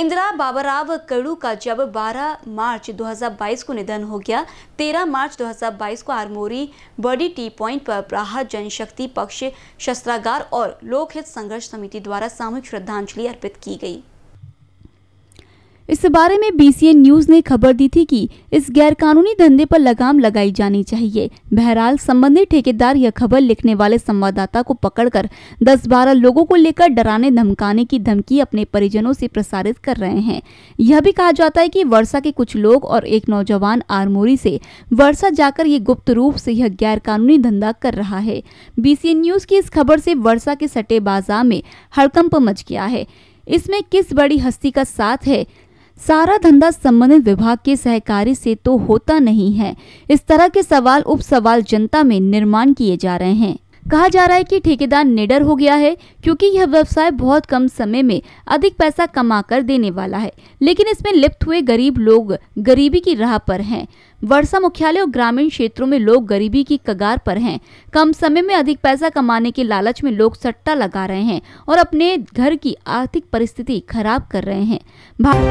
इंदिरा बाबाराव कड़ू का जब 12 मार्च 2022 को निधन हो गया 13 मार्च 2022 को आरमोरी बड़ी टी पॉइंट पर राहत जनशक्ति पक्ष शस्त्रागार और लोकहित संघर्ष समिति द्वारा सामूहिक श्रद्धांजलि अर्पित की गई इस बारे में बीसीएन न्यूज ने खबर दी थी कि इस गैरकानूनी धंधे पर लगाम लगाई जानी चाहिए बहरहाल संबंधित ठेकेदार यह खबर लिखने वाले संवाददाता को पकड़कर 10-12 लोगों को लेकर डराने धमकाने की धमकी अपने परिजनों से प्रसारित कर रहे हैं यह भी कहा जाता है कि वर्षा के कुछ लोग और एक नौजवान आरमोरी से वर्षा जाकर ये गुप्त रूप से यह गैर धंधा कर रहा है बीसीएन न्यूज की इस खबर से वर्षा के सटे बाजार में हड़कंप मच गया है इसमें किस बड़ी हस्ती का साथ है सारा धंधा संबंधित विभाग के सहकारी से तो होता नहीं है इस तरह के सवाल उप सवाल जनता में निर्माण किए जा रहे हैं कहा जा रहा है कि ठेकेदार निडर हो गया है क्योंकि यह व्यवसाय बहुत कम समय में अधिक पैसा कमा कर देने वाला है लेकिन इसमें लिप्त हुए गरीब लोग गरीबी की राह पर हैं वर्षा मुख्यालय और ग्रामीण क्षेत्रों में लोग गरीबी की कगार पर हैं कम समय में अधिक पैसा कमाने के लालच में लोग सट्टा लगा रहे हैं और अपने घर की आर्थिक परिस्थिति खराब कर रहे हैं